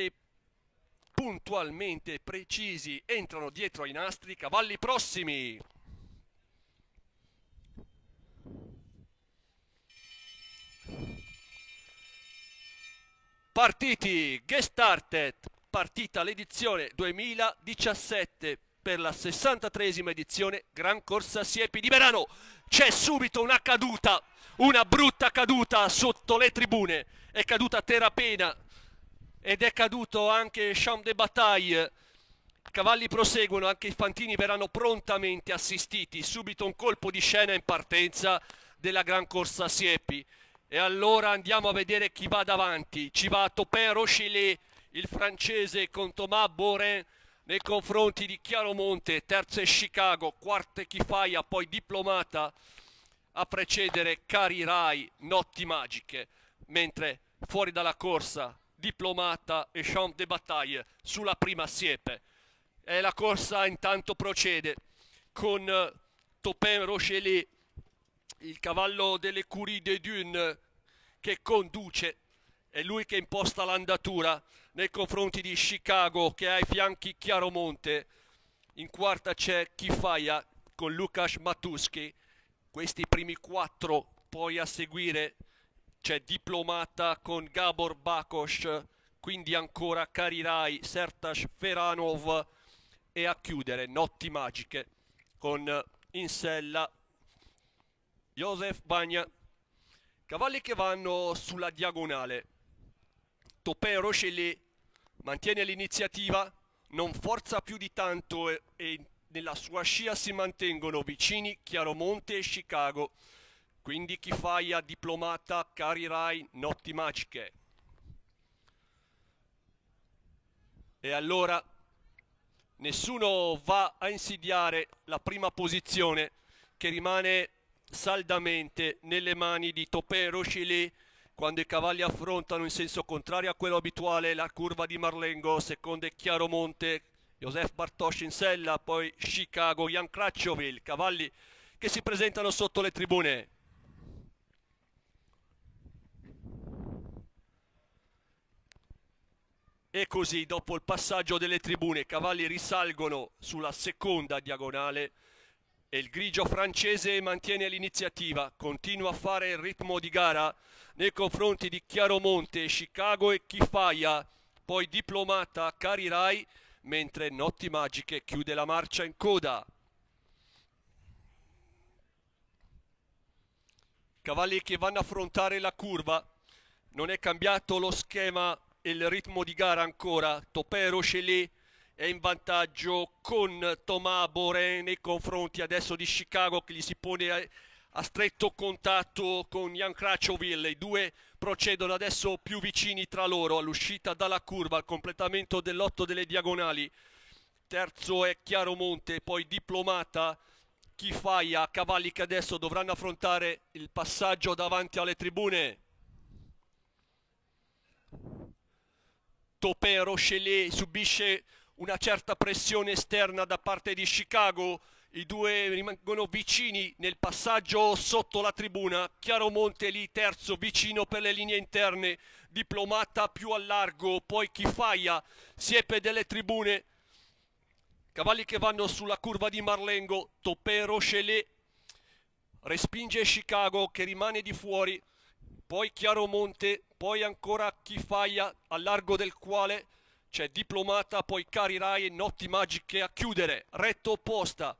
che puntualmente precisi entrano dietro ai nastri cavalli prossimi. Partiti, guest partita l'edizione 2017 per la 63esima edizione Gran Corsa Siepi di Verano. C'è subito una caduta, una brutta caduta sotto le tribune. È caduta Terapena ed è caduto anche Champ de Bataille. I cavalli proseguono, anche i fantini verranno prontamente assistiti. Subito un colpo di scena in partenza della gran corsa Siepi. E allora andiamo a vedere chi va davanti. Ci va Topin Rochelet, il francese con Thomas Boren nei confronti di Chiaromonte, terza è Chicago, quarta è Chifaia, poi diplomata a precedere Cari Rai, Notti Magiche, mentre fuori dalla corsa diplomata e champ de bataille sulla prima siepe. E la corsa intanto procede con eh, Topin Rochelet, il cavallo delle Curie de Dune che conduce, è lui che imposta l'andatura nei confronti di Chicago che ha ai fianchi Chiaromonte. In quarta c'è Kifaia con Lukas Matuski. Questi primi quattro poi a seguire c'è Diplomata con Gabor Bakos, quindi ancora Karirai, Sertas Feranov e a chiudere Notti Magiche con in sella Josef Bagna. Cavalli che vanno sulla diagonale. Topè Rochelle mantiene l'iniziativa, non forza più di tanto e, e nella sua scia si mantengono vicini Chiaromonte e Chicago. Quindi chi fai a diplomata, cari Rai, notti magiche. E allora nessuno va a insidiare la prima posizione che rimane saldamente nelle mani di Topé Rochely quando i cavalli affrontano in senso contrario a quello abituale la curva di Marlengo, secondo è Chiaromonte, Josef Bartosz in sella, poi Chicago, Jan Kracciovil, cavalli che si presentano sotto le tribune. E così, dopo il passaggio delle tribune, i cavalli risalgono sulla seconda diagonale e il grigio francese mantiene l'iniziativa, continua a fare il ritmo di gara nei confronti di Chiaromonte, Chicago e Chifaia, poi diplomata Cari Rai, mentre Notti Magiche chiude la marcia in coda. Cavalli che vanno a affrontare la curva, non è cambiato lo schema il ritmo di gara ancora, Topero Chelé è in vantaggio con Thomas Boré nei confronti adesso di Chicago che gli si pone a, a stretto contatto con Jan Krachovil. I due procedono adesso più vicini tra loro all'uscita dalla curva, al completamento dell'otto delle diagonali. Terzo è Chiaromonte, poi Diplomata, Chifaia, Cavalli che adesso dovranno affrontare il passaggio davanti alle tribune. tutto per Rochelet, subisce una certa pressione esterna da parte di Chicago, i due rimangono vicini nel passaggio sotto la tribuna, Chiaromonte lì terzo vicino per le linee interne, diplomata più a largo, poi Chifaia, siepe delle tribune, cavalli che vanno sulla curva di Marlengo, Topé Rochelet respinge Chicago che rimane di fuori, poi Chiaromonte poi ancora Kifaia al largo del quale c'è Diplomata, poi cari Carirai, Notti Magiche a chiudere, retto opposta.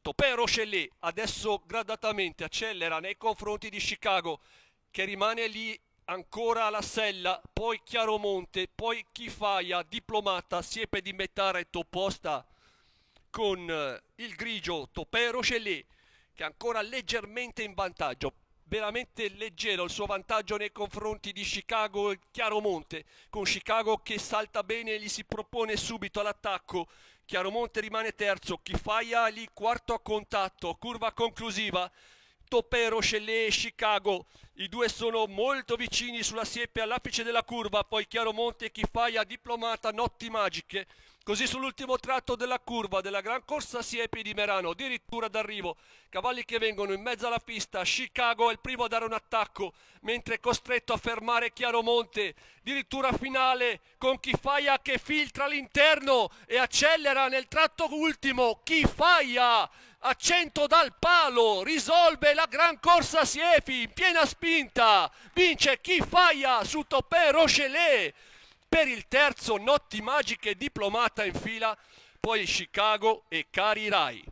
Topè Rochelle adesso gradatamente accelera nei confronti di Chicago che rimane lì ancora la Sella, poi Chiaromonte, poi Chifaia, Diplomata, Siepe di metà retto opposta con eh, il grigio Topè Rochelle che è ancora leggermente in vantaggio veramente leggero il suo vantaggio nei confronti di Chicago e Chiaromonte, con Chicago che salta bene e gli si propone subito all'attacco. Chiaromonte rimane terzo, Kifaia lì quarto a contatto, curva conclusiva. Topero, Rochelle e Chicago. I due sono molto vicini sulla siepe all'apice della curva, poi Chiaromonte e Chifaia diplomata notti magiche. Così sull'ultimo tratto della curva della gran corsa si è Merano, addirittura d'arrivo. Cavalli che vengono in mezzo alla pista, Chicago è il primo a dare un attacco, mentre è costretto a fermare Chiaromonte. Addirittura finale con Chifaia che filtra all'interno e accelera nel tratto ultimo. Chifaia accento dal palo, risolve la gran corsa Siefi in piena spinta, vince Chifaia su Topé Rochelet per il terzo notti magiche diplomata in fila, poi Chicago e Cari Rai.